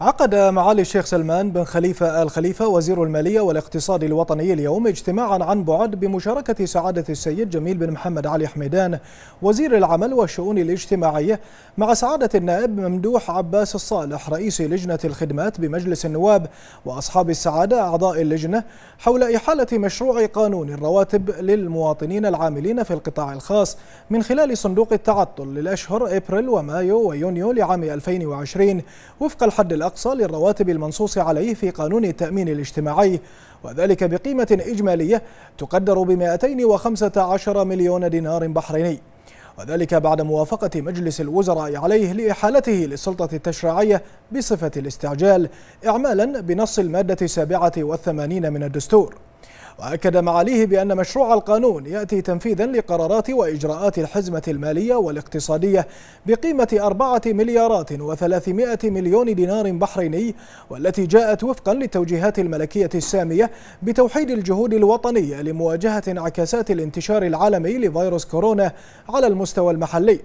عقد معالي الشيخ سلمان بن خليفة آل خليفة وزير المالية والاقتصاد الوطني اليوم اجتماعا عن بعد بمشاركة سعادة السيد جميل بن محمد علي حميدان وزير العمل والشؤون الاجتماعية مع سعادة النائب ممدوح عباس الصالح رئيس لجنة الخدمات بمجلس النواب وأصحاب السعادة أعضاء اللجنة حول إحالة مشروع قانون الرواتب للمواطنين العاملين في القطاع الخاص من خلال صندوق التعطل للأشهر إبريل ومايو ويونيو لعام 2020 وفق الحد الأول الأقصى للرواتب المنصوص عليه في قانون التأمين الاجتماعي وذلك بقيمة إجمالية تقدر ب 215 مليون دينار بحريني وذلك بعد موافقة مجلس الوزراء عليه لإحالته للسلطة التشريعية بصفة الاستعجال إعمالا بنص المادة السابعة والثمانين من الدستور وأكد معاليه بأن مشروع القانون يأتي تنفيذا لقرارات وإجراءات الحزمة المالية والاقتصادية بقيمة أربعة مليارات وثلاثمائة مليون دينار بحريني والتي جاءت وفقا للتوجيهات الملكية السامية بتوحيد الجهود الوطنية لمواجهة انعكاسات الانتشار العالمي لفيروس كورونا على المستوى المحلي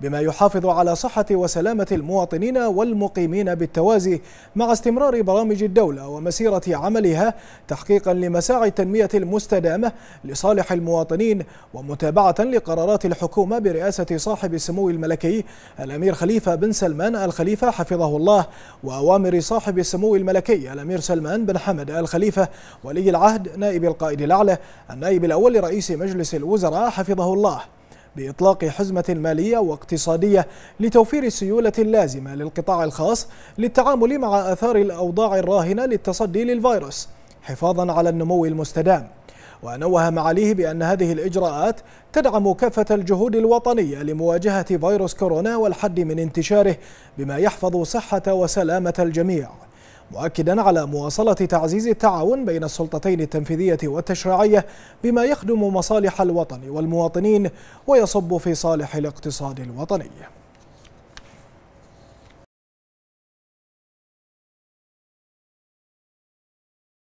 بما يحافظ على صحة وسلامة المواطنين والمقيمين بالتوازي مع استمرار برامج الدولة ومسيرة عملها تحقيقا لمساعي التنمية المستدامة لصالح المواطنين ومتابعة لقرارات الحكومة برئاسة صاحب السمو الملكي الأمير خليفة بن سلمان الخليفة حفظه الله وأوامر صاحب السمو الملكي الأمير سلمان بن حمد الخليفة ولي العهد نائب القائد الأعلى النائب الأول لرئيس مجلس الوزراء حفظه الله بإطلاق حزمة مالية واقتصادية لتوفير السيولة اللازمة للقطاع الخاص للتعامل مع آثار الأوضاع الراهنة للتصدي للفيروس حفاظا على النمو المستدام ونوه معاليه بأن هذه الإجراءات تدعم كافة الجهود الوطنية لمواجهة فيروس كورونا والحد من انتشاره بما يحفظ صحة وسلامة الجميع مؤكدا على مواصلة تعزيز التعاون بين السلطتين التنفيذية والتشريعية بما يخدم مصالح الوطن والمواطنين ويصب في صالح الاقتصاد الوطني